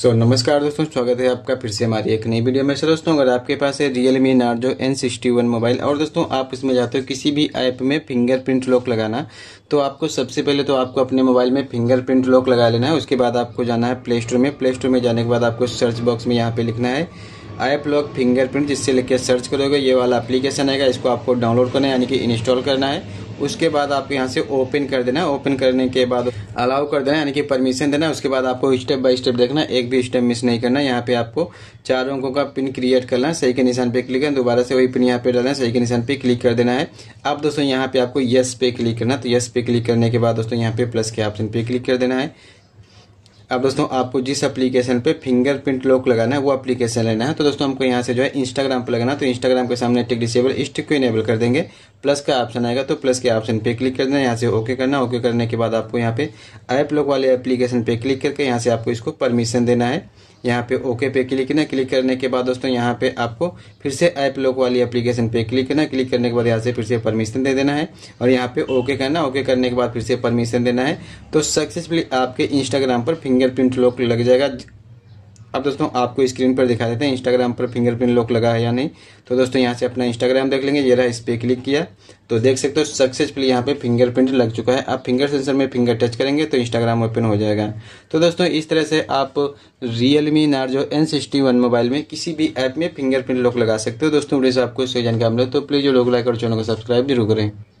सो so, नमस्कार दोस्तों स्वागत है आपका फिर से हमारी एक नई वीडियो में सर दोस्तों अगर आपके पास है Realme Narzo N sixty one mobile और दोस्तों आप इसमें जाते हो किसी भी ऐप में फिंगरप्रिंट लॉक लगाना तो आपको सबसे पहले तो आपको अपने मोबाइल में फिंगरप्रिंट लॉक लगा लेना है उसके बाद आपको जाना है प्ले स्टोर में प्ले स्टोर में जाने के बाद आपको सर्च बॉक्स में यहाँ पर लिखना है ऐप लॉक फिंगरप्रिंट जिससे लिख के सर्च करोगे ये वाला अप्लीकेशन आएगा इसको आपको डाउनलोड करना है यानी कि इंस्टॉल करना है उसके बाद आपको यहाँ से ओपन कर देना है ओपन करने के बाद अलाउ कर देना यानी कि परमिशन देना है उसके बाद आपको स्टेप बाय स्टेप देखना एक भी स्टेप मिस नहीं करना यहाँ पे आपको चार अंकों का पिन क्रिएट करना है सही के निशान पे क्लिक करना दोबारा से वही पिन यहाँ पे डालना है सही के निशान पे क्लिक कर देना है अब दोस्तों यहाँ पे आपको यस पे क्लिक करना तो यस पे क्लिक करने के बाद दोस्तों यहाँ पे प्लस के ऑप्शन पे क्लिक कर देना है अब दोस्तों आपको जिस एप्लीकेशन पे फिंगरप्रिंट लॉक लगाना है वो एप्लीकेशन लेना है तो दोस्तों हमको यहाँ से जो है इंस्टाग्राम पर लगाना है तो इंस्टाग्राम के सामने टिक डिसेबल इस्टिक को इनेबल कर देंगे प्लस का ऑप्शन आएगा तो प्लस के ऑप्शन पे क्लिक कर देना यहाँ से ओके करना ओके करने के बाद आपको यहाँ पे ऐप लॉक वाले एप्लीकेशन पे क्लिक करके यहाँ से आपको इसको परमिशन देना है यहाँ पे ओके पे क्लिक करना क्लिक करने के बाद दोस्तों यहाँ पे आपको फिर से ऐप लॉक वाली एप्लीकेशन पे क्लिक करना क्लिक करने के बाद यहाँ से फिर से परमिशन दे देना है और यहाँ पे ओके करना ओके करने के बाद फिर से परमिशन देना है तो सक्सेसफुली आपके इंस्टाग्राम पर फिंग फिंगरप्रिंट लॉक लग जाएगा अब दोस्तों आपको स्क्रीन पर दिखा देते हैं इंस्टाग्राम पर फिंगरप्रिंट लॉक लगा है या नहीं तो दोस्तों यहाँ से अपना इंस्टाग्राम देख लेंगे ये रहा इस पर क्लिक किया तो देख सकते हो सक्सेसफुली यहाँ पे फिंगरप्रिंट लग चुका है आप फिंगर सेंसर में फिंगर टच करेंगे तो इंस्टाग्राम ओपन हो जाएगा तो दोस्तों इस तरह से आप Realme Narzo N sixty one mobile में किसी भी ऐप में फिंगरप्रिंट लॉक लगा सकते हो दोस्तों वीडियो से आपको इससे जानकारी मिले तो प्लीज़ लोग लाइक और चैनल को सब्सक्राइब जरूर करें